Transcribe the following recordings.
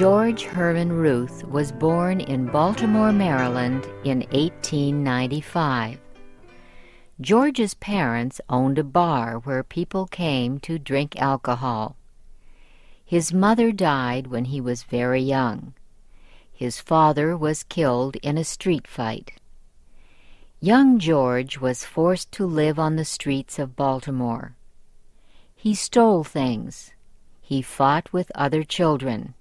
George Herman Ruth was born in Baltimore, Maryland in 1895. George's parents owned a bar where people came to drink alcohol. His mother died when he was very young. His father was killed in a street fight. Young George was forced to live on the streets of Baltimore. He stole things. He fought with other children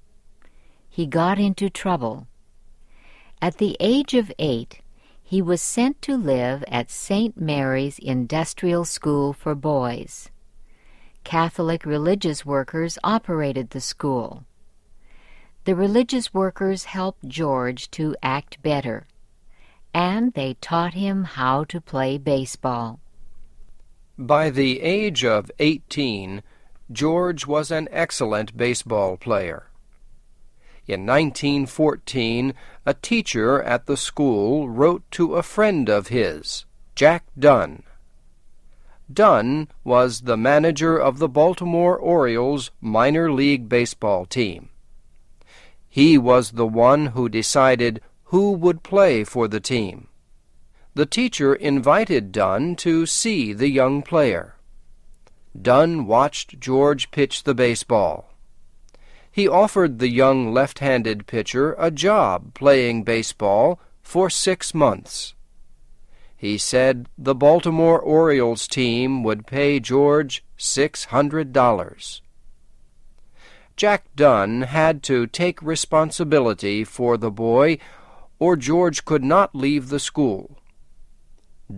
he got into trouble. At the age of eight, he was sent to live at St. Mary's Industrial School for Boys. Catholic religious workers operated the school. The religious workers helped George to act better, and they taught him how to play baseball. By the age of 18, George was an excellent baseball player. In 1914, a teacher at the school wrote to a friend of his, Jack Dunn. Dunn was the manager of the Baltimore Orioles minor league baseball team. He was the one who decided who would play for the team. The teacher invited Dunn to see the young player. Dunn watched George pitch the baseball he offered the young left-handed pitcher a job playing baseball for six months. He said the Baltimore Orioles team would pay George $600. Jack Dunn had to take responsibility for the boy, or George could not leave the school.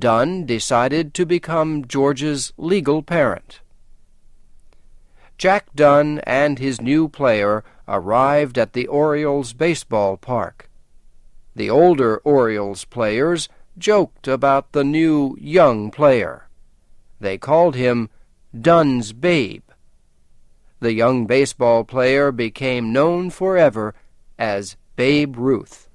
Dunn decided to become George's legal parent. Jack Dunn and his new player arrived at the Orioles baseball park. The older Orioles players joked about the new young player. They called him Dunn's Babe. The young baseball player became known forever as Babe Ruth.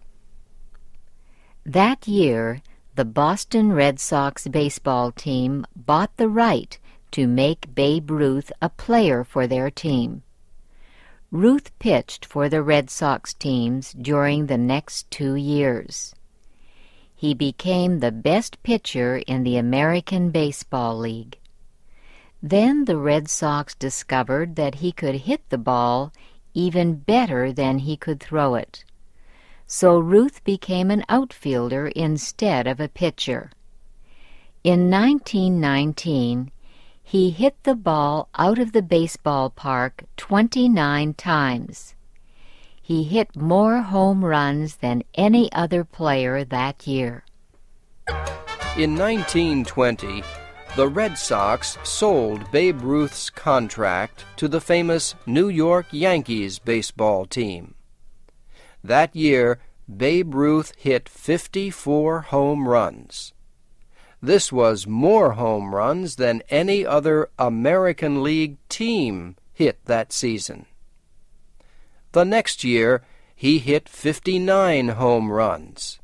That year, the Boston Red Sox baseball team bought the right to make Babe Ruth a player for their team. Ruth pitched for the Red Sox teams during the next two years. He became the best pitcher in the American Baseball League. Then the Red Sox discovered that he could hit the ball even better than he could throw it. So Ruth became an outfielder instead of a pitcher. In 1919, he hit the ball out of the baseball park 29 times. He hit more home runs than any other player that year. In 1920, the Red Sox sold Babe Ruth's contract to the famous New York Yankees baseball team. That year, Babe Ruth hit 54 home runs. This was more home runs than any other American League team hit that season. The next year, he hit 59 home runs.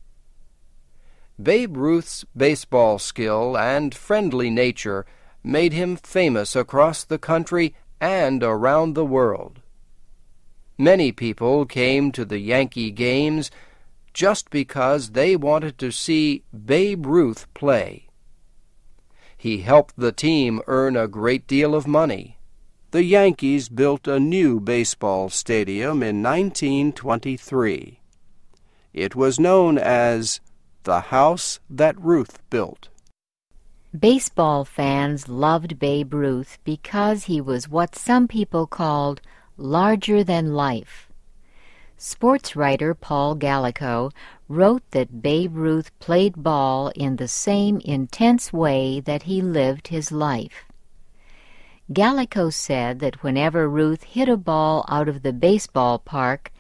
Babe Ruth's baseball skill and friendly nature made him famous across the country and around the world. Many people came to the Yankee games just because they wanted to see Babe Ruth play. He helped the team earn a great deal of money. The Yankees built a new baseball stadium in 1923. It was known as the house that Ruth built. Baseball fans loved Babe Ruth because he was what some people called larger than life. Sports writer Paul Gallico wrote that Babe Ruth played ball in the same intense way that he lived his life. Gallico said that whenever Ruth hit a ball out of the baseball park,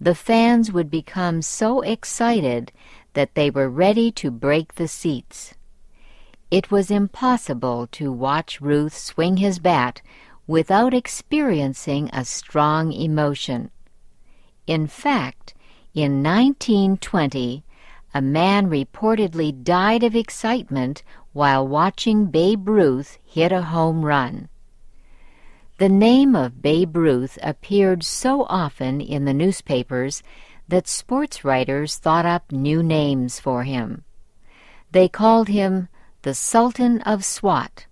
the fans would become so excited that they were ready to break the seats. It was impossible to watch Ruth swing his bat without experiencing a strong emotion. In fact, in 1920, a man reportedly died of excitement while watching Babe Ruth hit a home run. The name of Babe Ruth appeared so often in the newspapers that sports writers thought up new names for him. They called him the Sultan of Swat,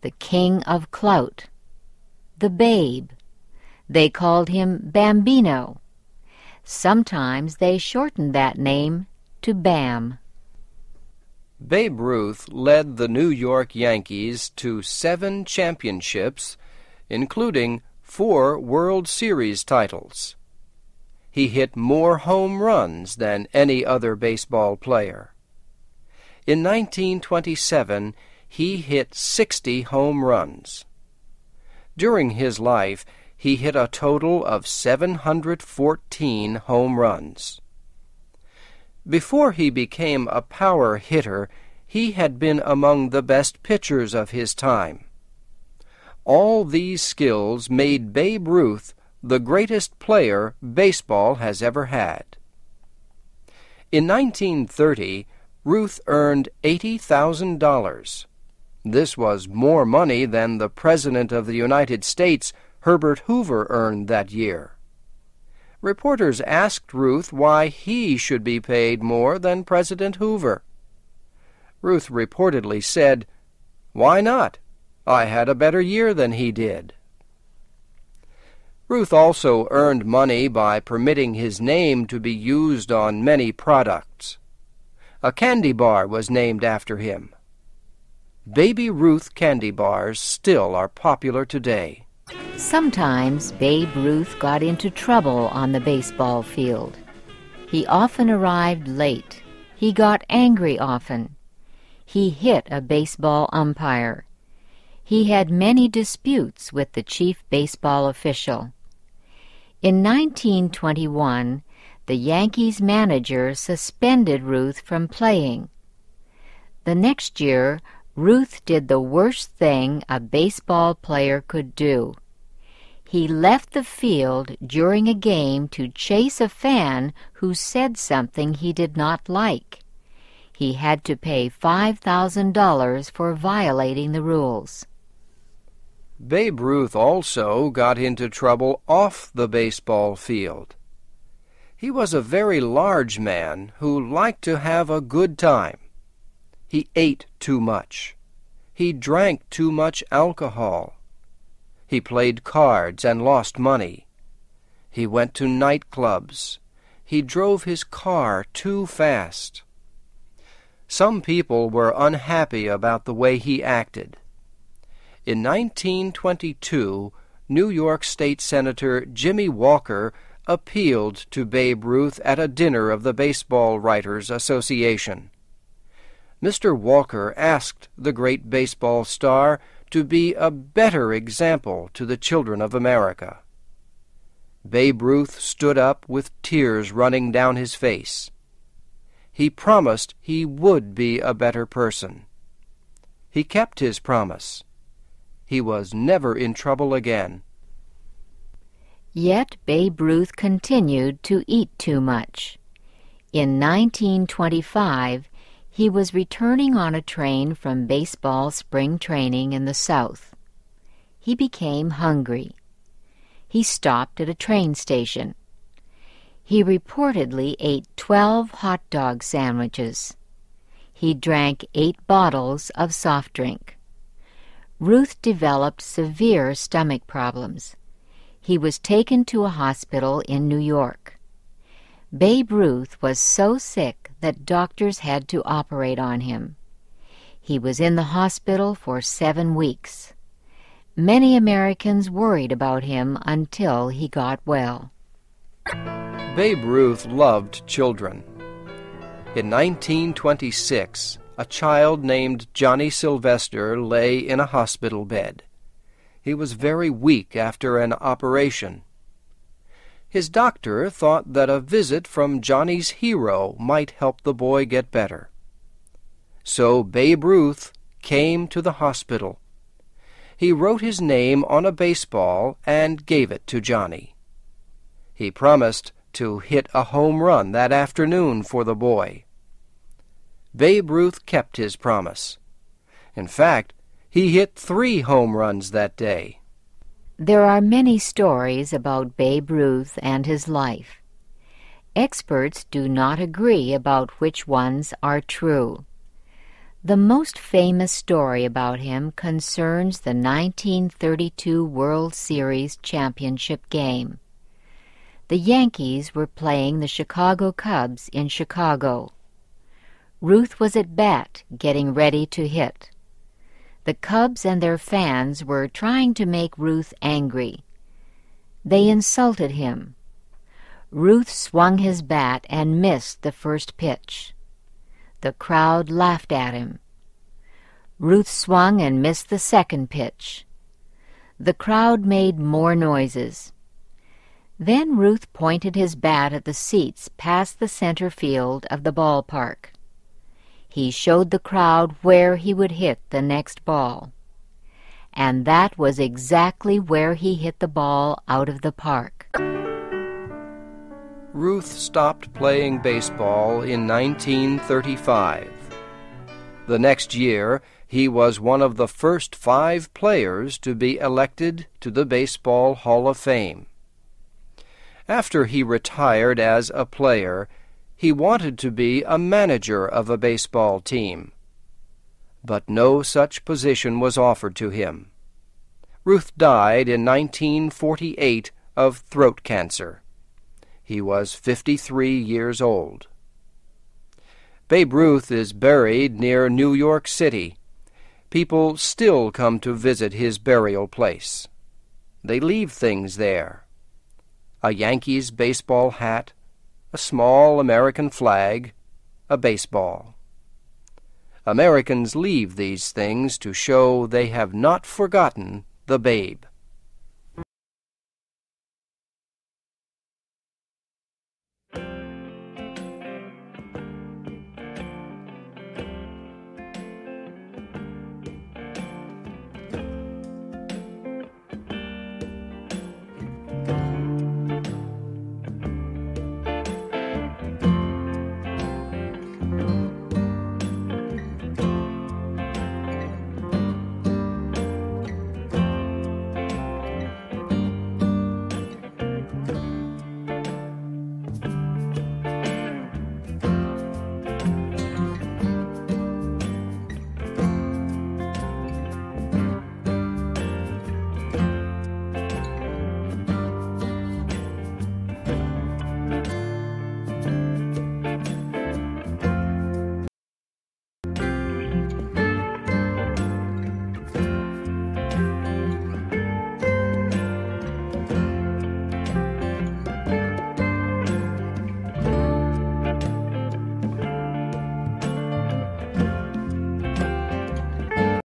the King of Clout, the Babe. They called him Bambino, Sometimes they shortened that name to BAM. Babe Ruth led the New York Yankees to seven championships, including four World Series titles. He hit more home runs than any other baseball player. In 1927, he hit 60 home runs. During his life, he hit a total of 714 home runs. Before he became a power hitter, he had been among the best pitchers of his time. All these skills made Babe Ruth the greatest player baseball has ever had. In 1930, Ruth earned $80,000. This was more money than the President of the United States Herbert Hoover earned that year. Reporters asked Ruth why he should be paid more than President Hoover. Ruth reportedly said, Why not? I had a better year than he did. Ruth also earned money by permitting his name to be used on many products. A candy bar was named after him. Baby Ruth candy bars still are popular today. Sometimes Babe Ruth got into trouble on the baseball field. He often arrived late. He got angry often. He hit a baseball umpire. He had many disputes with the chief baseball official. In 1921, the Yankees manager suspended Ruth from playing. The next year, Ruth did the worst thing a baseball player could do. He left the field during a game to chase a fan who said something he did not like. He had to pay $5,000 for violating the rules. Babe Ruth also got into trouble off the baseball field. He was a very large man who liked to have a good time. He ate too much. He drank too much alcohol. He played cards and lost money. He went to nightclubs. He drove his car too fast. Some people were unhappy about the way he acted. In 1922, New York State Senator Jimmy Walker appealed to Babe Ruth at a dinner of the Baseball Writers Association. Mr. Walker asked the great baseball star to be a better example to the children of America. Babe Ruth stood up with tears running down his face. He promised he would be a better person. He kept his promise. He was never in trouble again. Yet Babe Ruth continued to eat too much. In 1925, he was returning on a train from baseball spring training in the South. He became hungry. He stopped at a train station. He reportedly ate 12 hot dog sandwiches. He drank eight bottles of soft drink. Ruth developed severe stomach problems. He was taken to a hospital in New York. Babe Ruth was so sick that doctors had to operate on him. He was in the hospital for seven weeks. Many Americans worried about him until he got well. Babe Ruth loved children. In 1926, a child named Johnny Sylvester lay in a hospital bed. He was very weak after an operation his doctor thought that a visit from Johnny's hero might help the boy get better. So Babe Ruth came to the hospital. He wrote his name on a baseball and gave it to Johnny. He promised to hit a home run that afternoon for the boy. Babe Ruth kept his promise. In fact, he hit three home runs that day. There are many stories about Babe Ruth and his life. Experts do not agree about which ones are true. The most famous story about him concerns the 1932 World Series championship game. The Yankees were playing the Chicago Cubs in Chicago. Ruth was at bat, getting ready to hit the Cubs and their fans were trying to make Ruth angry. They insulted him. Ruth swung his bat and missed the first pitch. The crowd laughed at him. Ruth swung and missed the second pitch. The crowd made more noises. Then Ruth pointed his bat at the seats past the center field of the ballpark he showed the crowd where he would hit the next ball. And that was exactly where he hit the ball out of the park. Ruth stopped playing baseball in 1935. The next year, he was one of the first five players to be elected to the Baseball Hall of Fame. After he retired as a player, he wanted to be a manager of a baseball team. But no such position was offered to him. Ruth died in 1948 of throat cancer. He was 53 years old. Babe Ruth is buried near New York City. People still come to visit his burial place. They leave things there a Yankees baseball hat, a small American flag, a baseball. Americans leave these things to show they have not forgotten the babe.